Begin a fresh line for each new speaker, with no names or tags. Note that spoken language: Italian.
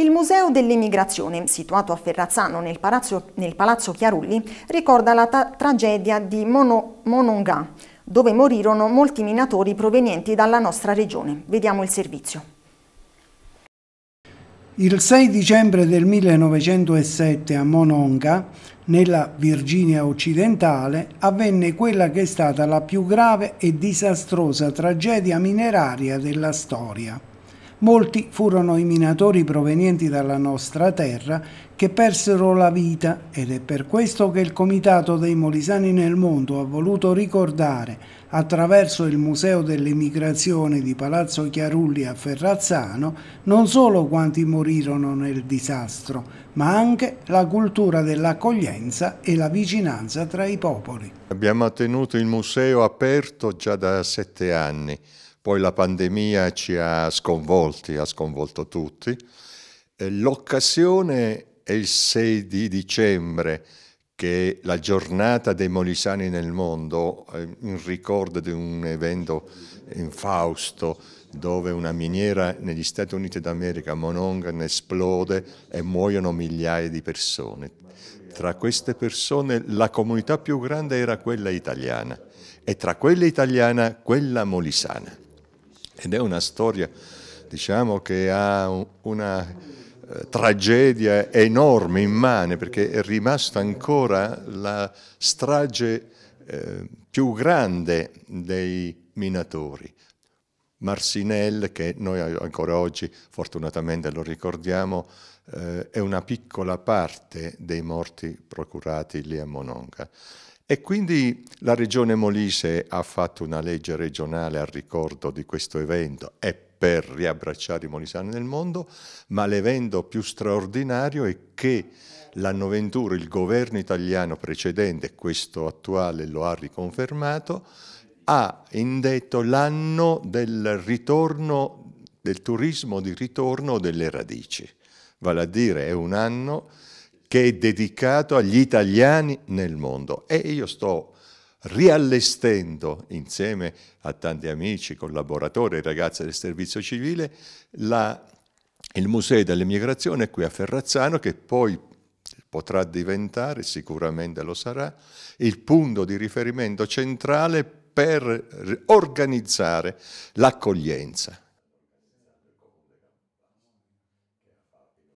Il Museo dell'Immigrazione, situato a Ferrazzano nel Palazzo, nel palazzo Chiarulli, ricorda la tra tragedia di Mono Monongà, dove morirono molti minatori provenienti dalla nostra regione. Vediamo il servizio.
Il 6 dicembre del 1907 a Mononga, nella Virginia occidentale, avvenne quella che è stata la più grave e disastrosa tragedia mineraria della storia. Molti furono i minatori provenienti dalla nostra terra che persero la vita ed è per questo che il Comitato dei Molisani nel mondo ha voluto ricordare attraverso il Museo dell'Emigrazione di Palazzo Chiarulli a Ferrazzano non solo quanti morirono nel disastro, ma anche la cultura dell'accoglienza e la vicinanza tra i popoli.
Abbiamo tenuto il museo aperto già da sette anni poi la pandemia ci ha sconvolti, ha sconvolto tutti. Eh, l'occasione è il 6 di dicembre, che è la giornata dei molisani nel mondo, eh, in ricordo di un evento in Fausto, dove una miniera negli Stati Uniti d'America, Monongan, esplode e muoiono migliaia di persone. Tra queste persone la comunità più grande era quella italiana e tra quella italiana quella molisana. Ed è una storia, diciamo, che ha una eh, tragedia enorme, immane, perché è rimasta ancora la strage eh, più grande dei minatori, Marcinelle, che noi ancora oggi fortunatamente lo ricordiamo, eh, è una piccola parte dei morti procurati lì a Mononga. E quindi la regione Molise ha fatto una legge regionale a ricordo di questo evento e per riabbracciare i molisani nel mondo, ma l'evento più straordinario è che l'anno 21 il governo italiano precedente, questo attuale lo ha riconfermato, ha indetto l'anno del ritorno, del turismo di ritorno delle radici, vale a dire è un anno che è dedicato agli italiani nel mondo e io sto riallestendo insieme a tanti amici, collaboratori e ragazze del servizio civile la, il museo dell'immigrazione qui a Ferrazzano che poi potrà diventare, sicuramente lo sarà, il punto di riferimento centrale per organizzare l'accoglienza.